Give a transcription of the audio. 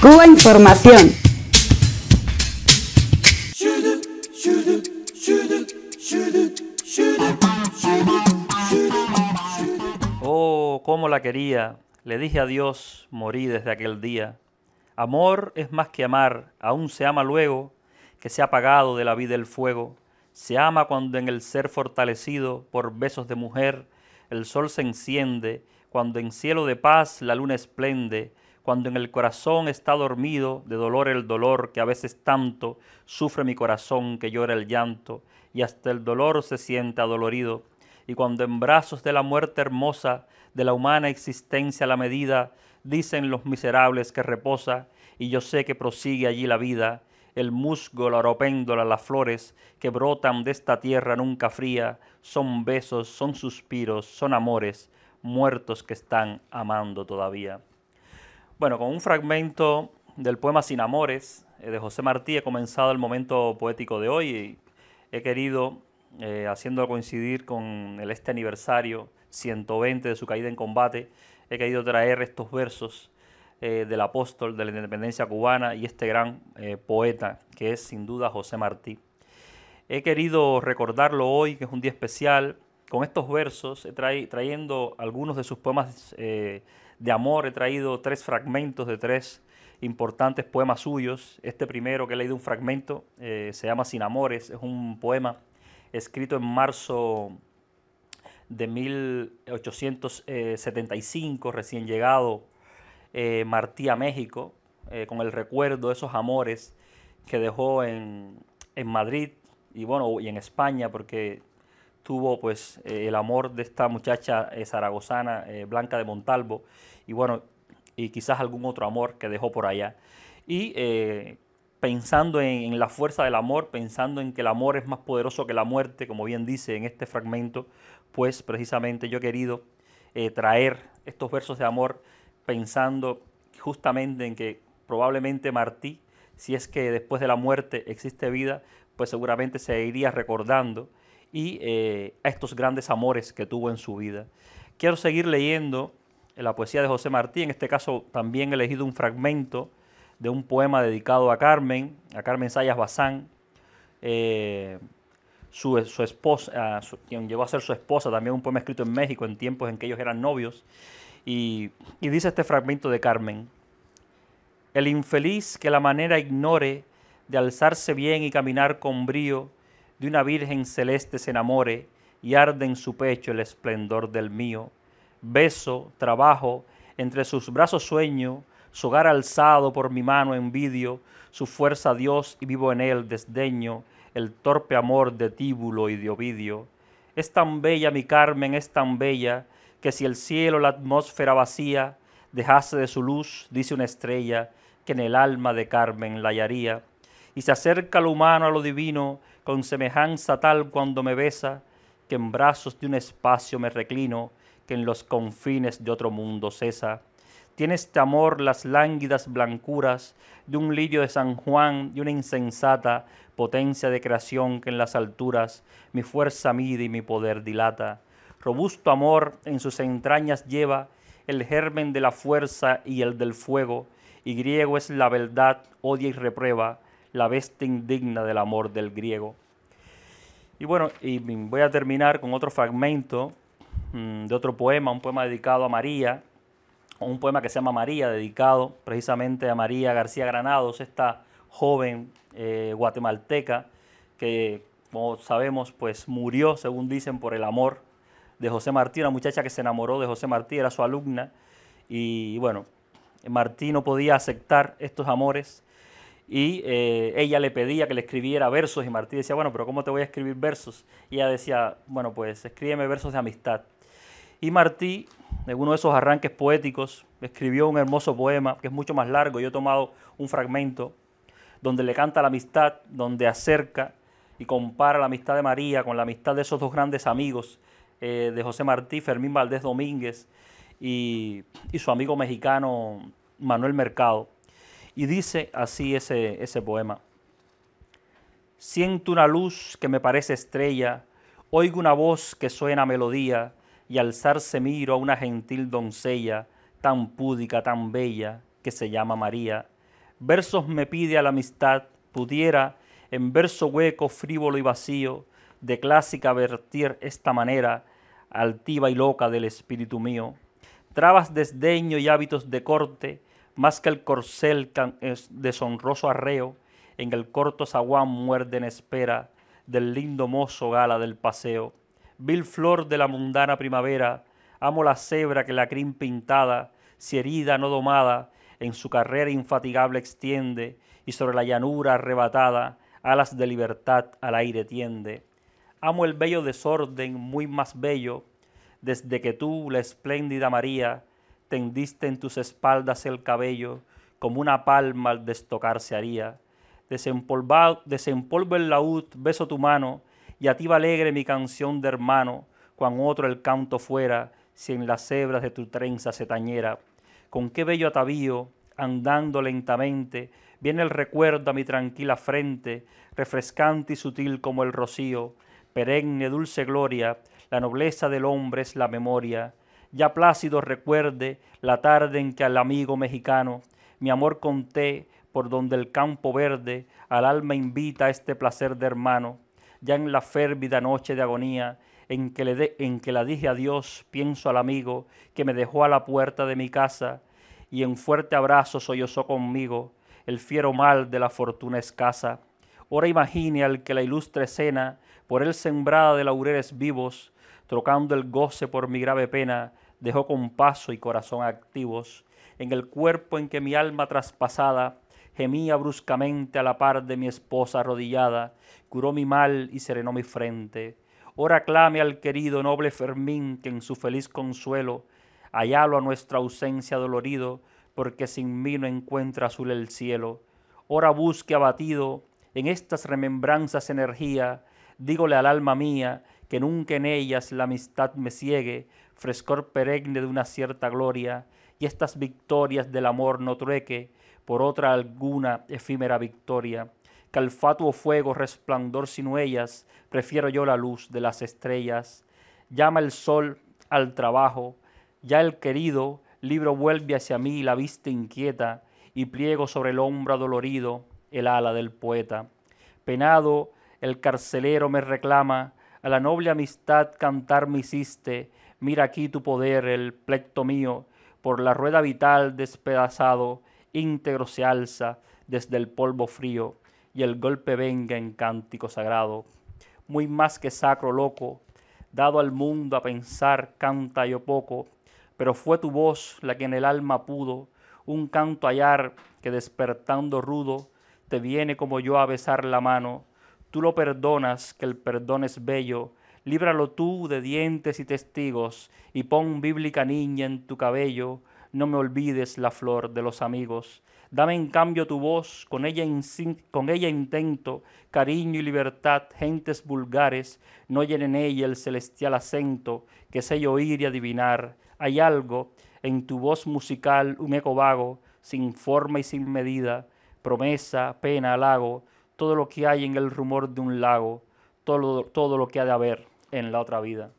Cuba Información. Oh, cómo la quería. Le dije adiós, morí desde aquel día. Amor es más que amar, aún se ama luego que se ha apagado de la vida el fuego. Se ama cuando en el ser fortalecido por besos de mujer el sol se enciende, cuando en cielo de paz la luna esplende, cuando en el corazón está dormido de dolor el dolor que a veces tanto sufre mi corazón que llora el llanto y hasta el dolor se siente adolorido. Y cuando en brazos de la muerte hermosa, de la humana existencia la medida, dicen los miserables que reposa, y yo sé que prosigue allí la vida, el musgo, la oropéndola, las flores que brotan de esta tierra nunca fría, son besos, son suspiros, son amores, muertos que están amando todavía. Bueno, con un fragmento del poema Sin Amores eh, de José Martí he comenzado el momento poético de hoy y he querido, eh, haciendo coincidir con el, este aniversario 120 de su caída en combate, he querido traer estos versos eh, del apóstol de la independencia cubana y este gran poeta que es sin duda José Martí. He querido recordarlo hoy, que es un día especial, con estos versos, trayendo algunos de sus poemas de amor he traído tres fragmentos de tres importantes poemas suyos. Este primero que he leído un fragmento eh, se llama Sin Amores, es un poema escrito en marzo de 1875, recién llegado eh, Martí a México, eh, con el recuerdo de esos amores que dejó en, en Madrid y bueno, y en España, porque tuvo pues eh, el amor de esta muchacha eh, zaragozana, eh, Blanca de Montalvo, y bueno, y quizás algún otro amor que dejó por allá. Y pensando en, la fuerza del amor, pensando en que el amor es más poderoso que la muerte, como bien dice en este fragmento, pues precisamente yo he querido traer estos versos de amor pensando justamente en que probablemente Martí, si es que después de la muerte existe vida, pues seguramente se iría recordando y eh, a estos grandes amores que tuvo en su vida. Quiero seguir leyendo la poesía de José Martí, en este caso también he elegido un fragmento de un poema dedicado a Carmen, a Carmen Sayas Bazán, eh, su, esposa, quien llegó a ser su esposa, también un poema escrito en México en tiempos en que ellos eran novios, y, y dice este fragmento de Carmen, el infeliz que la manera ignore de alzarse bien y caminar con brío, de una virgen celeste se enamore y arde en su pecho el esplendor del mío. Beso, trabajo, entre sus brazos sueño, su hogar alzado por mi mano envidio, su fuerza Dios y vivo en él desdeño, el torpe amor de Tíbulo y de Ovidio. Es tan bella mi Carmen, es tan bella, que si el cielo la atmósfera vacía dejase de su luz, dice una estrella, que en el alma de Carmen la hallaría. Y se acerca lo humano a lo divino, con semejanza tal cuando me besa, que en brazos de un espacio me reclino, que en los confines de otro mundo cesa. Tiene este amor las lánguidas blancuras de un lirio de San Juan y una insensata potencia de creación que en las alturas mi fuerza mide y mi poder dilata. Robusto amor en sus entrañas lleva el germen de la fuerza y el del fuego, y griego es la verdad, odia y reprueba, la bestia indigna del amor del griego. Y bueno, y voy a terminar con otro fragmento mm, de otro poema, un poema dedicado a María, un poema que se llama María, dedicado precisamente a María García Granados, esta joven eh, guatemalteca que, como sabemos, pues murió, según dicen, por el amor de José Martí, una muchacha que se enamoró de José Martí, era su alumna, y bueno, Martí no podía aceptar estos amores y eh, ella le pedía que le escribiera versos y Martí decía, bueno, pero ¿cómo te voy a escribir versos? Y ella decía, bueno, pues escríbeme versos de amistad. Y Martí, en uno de esos arranques poéticos, escribió un hermoso poema que es mucho más largo. Yo he tomado un fragmento donde le canta la amistad, donde acerca y compara la amistad de María con la amistad de esos dos grandes amigos eh, de José Martí, Fermín Valdés Domínguez y, y su amigo mexicano Manuel Mercado. Y dice así ese, ese poema. Siento una luz que me parece estrella, oigo una voz que suena melodía, y alzarse miro a una gentil doncella, tan púdica, tan bella, que se llama María. Versos me pide a la amistad, pudiera, en verso hueco, frívolo y vacío, de clásica vertir esta manera, altiva y loca del espíritu mío. Trabas desdeño y hábitos de corte, más que el corcel es deshonroso arreo, en el corto zaguán muerde en espera del lindo mozo gala del paseo. Vil flor de la mundana primavera, amo la cebra que la crin pintada, si herida no domada, en su carrera infatigable extiende, y sobre la llanura arrebatada, alas de libertad al aire tiende. Amo el bello desorden, muy más bello, desde que tú, la espléndida María, tendiste en tus espaldas el cabello, como una palma al destocar haría. desempolvo el laúd, beso tu mano, y a ti va alegre mi canción de hermano, cuan otro el canto fuera, si en las hebras de tu trenza se tañera. Con qué bello atavío, andando lentamente, viene el recuerdo a mi tranquila frente, refrescante y sutil como el rocío, perenne, dulce gloria, la nobleza del hombre es la memoria, ya plácido recuerde la tarde en que al amigo mexicano mi amor conté por donde el campo verde al alma invita este placer de hermano, ya en la férvida noche de agonía en que, le en que la dije adiós, pienso al amigo que me dejó a la puerta de mi casa y en fuerte abrazo sollozó conmigo el fiero mal de la fortuna escasa. Ora imagine al que la ilustre escena, por él sembrada de laureles vivos, trocando el goce por mi grave pena, dejó con paso y corazón activos, en el cuerpo en que mi alma traspasada gemía bruscamente a la par de mi esposa arrodillada, curó mi mal y serenó mi frente. Ora clame al querido noble Fermín que en su feliz consuelo hallalo a nuestra ausencia dolorido, porque sin mí no encuentra azul el cielo. Ora busque abatido en estas remembranzas energía, dígole al alma mía que nunca en ellas la amistad me ciegue, frescor perenne de una cierta gloria, y estas victorias del amor no trueque por otra alguna efímera victoria. Que fatuo fuego resplandor sin huellas, prefiero yo la luz de las estrellas. Llama el sol al trabajo, ya el querido libro vuelve hacia mí la vista inquieta, y pliego sobre el hombro adolorido el ala del poeta. Penado, el carcelero me reclama, a la noble amistad cantar me hiciste, mira aquí tu poder, el plecto mío, por la rueda vital despedazado, íntegro se alza desde el polvo frío, y el golpe venga en cántico sagrado. Muy más que sacro loco, dado al mundo a pensar, canta yo poco, pero fue tu voz la que en el alma pudo, un canto hallar que despertando rudo, te viene como yo a besar la mano, tú lo perdonas, que el perdón es bello. Líbralo tú de dientes y testigos, y pon bíblica niña en tu cabello. No me olvides la flor de los amigos. Dame en cambio tu voz, con ella, con ella intento, cariño y libertad, gentes vulgares, no en ella el celestial acento, que sé oír y adivinar. Hay algo en tu voz musical, un eco vago, sin forma y sin medida, promesa, pena, halago, todo lo que hay en el rumor de un lago, todo, todo lo que ha de haber en la otra vida.